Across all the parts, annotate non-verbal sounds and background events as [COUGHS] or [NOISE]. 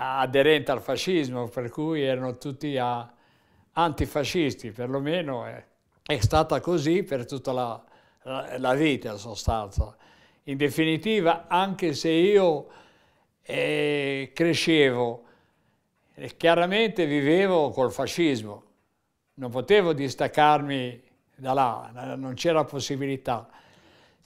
aderente al fascismo, per cui erano tutti a, antifascisti, perlomeno è, è, stata così per tutta la, la, la, vita in sostanza. In definitiva, anche se io eh, crescevo, eh, chiaramente vivevo col fascismo, non potevo distaccarmi da là, non c'era possibilità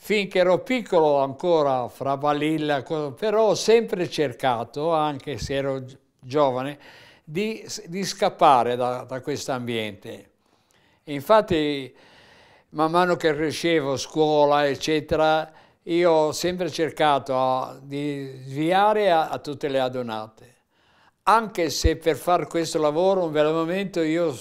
finché ero piccolo ancora fra balilla, però ho sempre cercato, anche se ero giovane, di, di scappare da, da questo ambiente. Infatti, man mano che crescevo, scuola, eccetera, io ho sempre cercato a, ah, di sviare a, a, tutte le adonate. Anche se per fare questo lavoro, un bel momento, io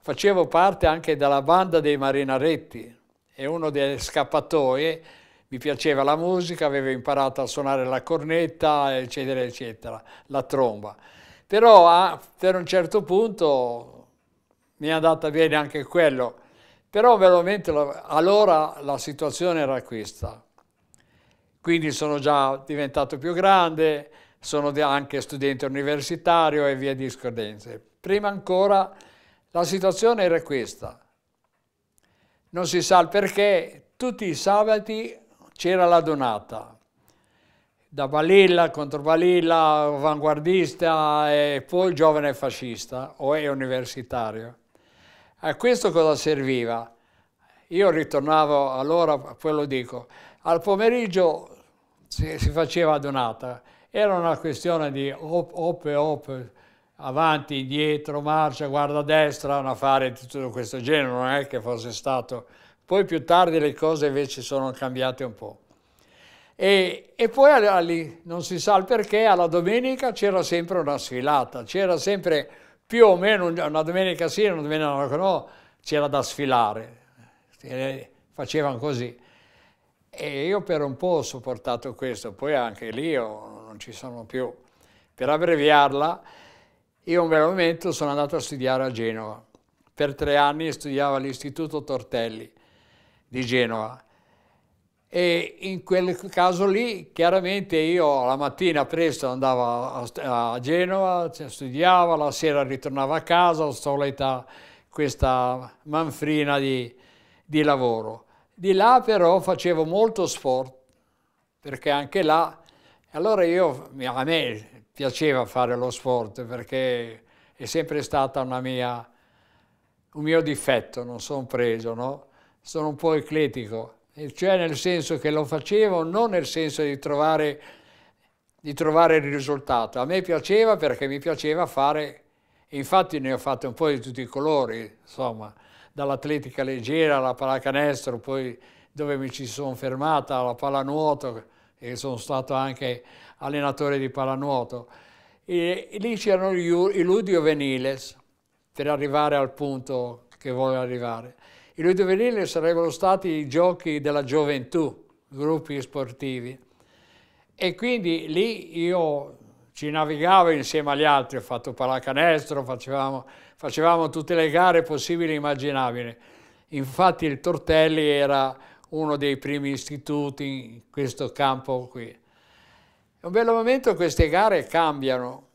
facevo parte anche della banda dei marinaretti e uno delle scappatoie mi piaceva la musica, avevo imparato a suonare la cornetta, eccetera, eccetera, la tromba. Però a, per un certo punto mi è andata bene anche quello, però veramente allora la situazione era questa. Quindi sono già diventato più grande, sono anche studente universitario e via discordenze. Prima ancora la situazione era questa non si sa il perché, tutti i sabati c'era la donata, da Balilla, controbalilla, avanguardista e poi giovane fascista o è universitario. A questo cosa serviva? Io ritornavo allora, poi lo dico, al pomeriggio si, si faceva donata, era una questione di op, op, op, avanti, indietro, marcia, guarda a destra, un affare di tutto questo genere, non è che fosse stato... Poi più tardi le cose invece sono cambiate un po'. E, e poi lì, non si sa il perché, alla domenica c'era sempre una sfilata, c'era sempre più o meno una domenica sì, una domenica no, c'era da sfilare, eh, facevano così. E io per un po' ho sopportato questo, poi anche lì io non ci sono più. Per abbreviarla, io un momento sono andato a studiare a Genova. Per tre anni studiavo all'Istituto Tortelli di Genova. E in quel caso lì, chiaramente io la mattina presto andavo a Genova, cioè, studiavo, la sera ritornavo a casa, solita questa manfrina di, di lavoro. Di là però facevo molto sport, perché anche là allora io, a me piaceva fare lo sport perché è sempre stato un mio difetto, non sono preso, no? Sono un po' ecletico, cioè nel senso che lo facevo non nel senso di trovare, di trovare il risultato. A me piaceva perché mi piaceva fare, infatti ne ho fatte un po' di tutti i colori, insomma, dall'atletica leggera alla pallacanestro, poi dove mi ci sono fermata, alla pallanuoto, e sono stato anche allenatore di pallanuoto. E, e lì c'erano i Ludio Veniles per arrivare al punto che voglio arrivare. I Ludio Veniles sarebbero stati i giochi della gioventù, gruppi sportivi. E quindi lì io ci navigavo insieme agli altri, ho fatto pallacanestro, facevamo, facevamo tutte le gare possibili e immaginabili. Infatti il Tortelli era uno dei primi istituti in questo campo qui. È un bello momento queste gare cambiano,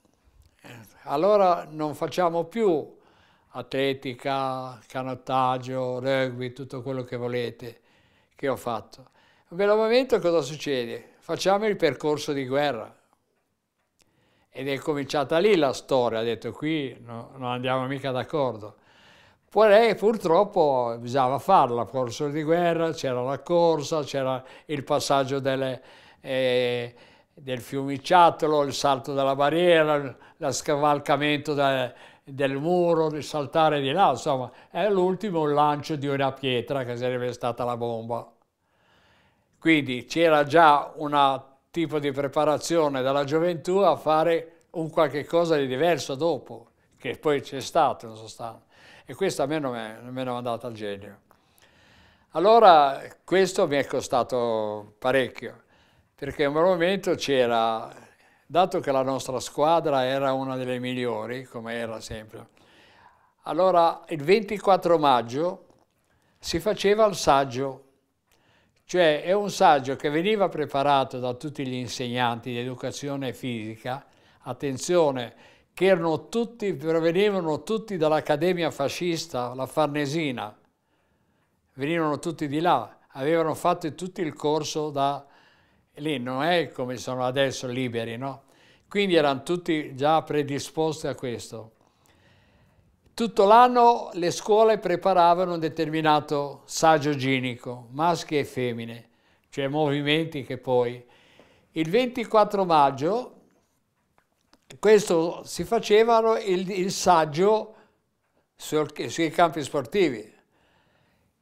allora non facciamo più atletica, canottaggio, rugby, tutto quello che volete che ho fatto. un bello momento cosa succede? Facciamo il percorso di guerra. Ed è cominciata lì la storia, ha detto qui no, non andiamo mica d'accordo. Poi purtroppo bisognava farla, corso di guerra, c'era la corsa, c'era il passaggio delle, eh, del fiumiciattolo, il salto della barriera, lo scavalcamento de, del muro, il saltare di là, insomma, è l'ultimo lancio di una pietra che sarebbe stata la bomba. Quindi c'era già un tipo di preparazione della gioventù a fare un qualche cosa di diverso dopo che poi c'è stato in sostanza. E questo a me non è, non è mandato al genio. Allora questo mi è costato parecchio, perché in un momento c'era, dato che la nostra squadra era una delle migliori, come era sempre, allora il 24 maggio si faceva il saggio, cioè è un saggio che veniva preparato da tutti gli insegnanti di educazione fisica, attenzione, che erano tutti, provenivano tutti dall'Accademia fascista, la Farnesina, venivano tutti di là, avevano fatto tutto il corso da lì, non è come sono adesso liberi, no? Quindi erano tutti già predisposti a questo. Tutto l'anno le scuole preparavano un determinato saggio ginico, maschi e femmine, cioè movimenti che poi... Il 24 maggio questo si facevano il, il saggio su, sui campi sportivi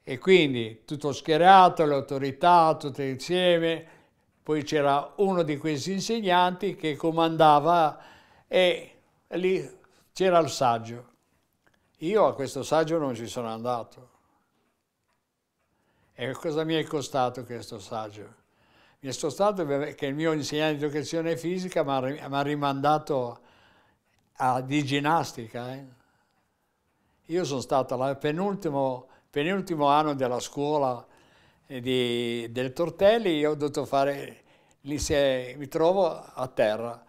e quindi tutto schierato, le autorità, tutte insieme, poi c'era uno di questi insegnanti che comandava e lì c'era il saggio. Io a questo saggio non ci sono andato. E cosa mi è costato questo saggio? mi è stato che il mio insegnante di educazione fisica mi ha rimandato a, di ginnastica. Eh. Io sono stato al penultimo, penultimo, anno della scuola eh, di, del Tortelli, io ho dovuto fare, lì se, mi trovo a terra.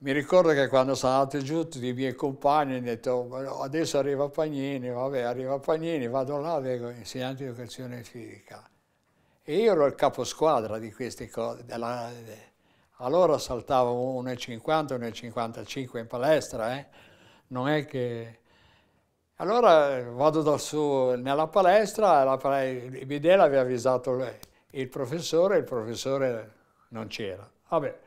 Mi ricordo che quando sono andato giù tutti i miei compagni hanno detto adesso arriva Pagnini, vabbè arriva Pagnini, vado là, vengo insegnante di educazione fisica. E io ero il caposquadra di queste cose. Della, eh, allora saltavo 1,50, 1,55 in palestra, eh? non è che... Allora eh, vado da su nella palestra, la palestra il Bidella aveva avvisato il professore, il professore non c'era. Vabbè,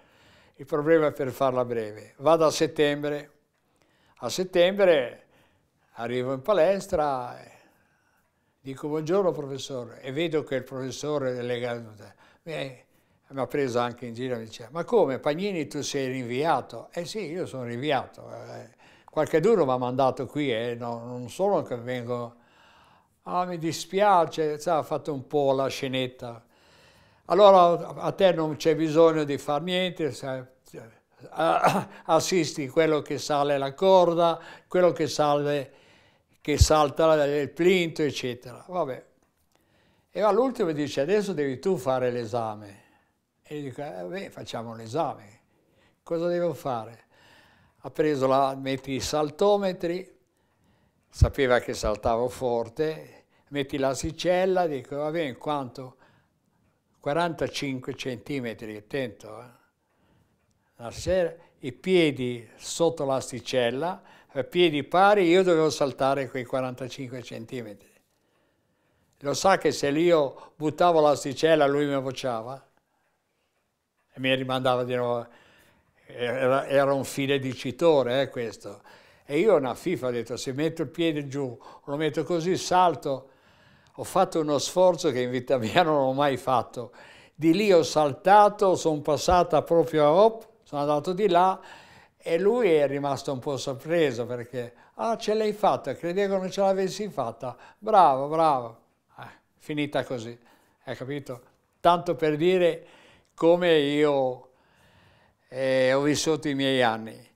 il problema è per farla breve. Vado a settembre, a settembre arrivo in palestra, eh, Dico buongiorno professore e vedo che il professore delegato eh, mi ha preso anche in giro e mi dice ma come Pagnini tu sei rinviato? Eh sì, io sono rinviato. Eh. Qualche duro mi ha mandato qui e eh. no, non sono che vengo... Ah, mi dispiace, ha fatto un po' la scenetta. Allora a te non c'è bisogno di fare niente, sai, eh, [COUGHS] assisti quello che sale la corda, quello che sale che salta il plinto, eccetera. Vabbè. E all'ultimo dice, adesso devi tu fare l'esame. E io dico, eh, vabbè, facciamo l'esame. Cosa devo fare? Ha preso la, metti i saltometri, sapeva che saltavo forte, metti l'asicella, dico, va bene, quanto? 45 centimetri, attento, eh? nascere, i piedi sotto l'asticella, a piedi pari, io dovevo saltare quei 45 centimetri. Lo sa che se io buttavo l'asticella lui mi vociava e mi rimandava di nuovo. Era, era un file dicitore eh, questo. E io una FIFA ho detto se metto il piede giù, lo metto così, salto. Ho fatto uno sforzo che in vita mia non ho mai fatto. Di lì ho saltato, sono passata proprio a Hop sono andato di là e lui è rimasto un po' sorpreso perché, ah ce l'hai fatta, credevo che non ce l'avessi fatta, bravo, bravo, eh, finita così, hai capito? Tanto per dire come io eh, ho vissuto i miei anni.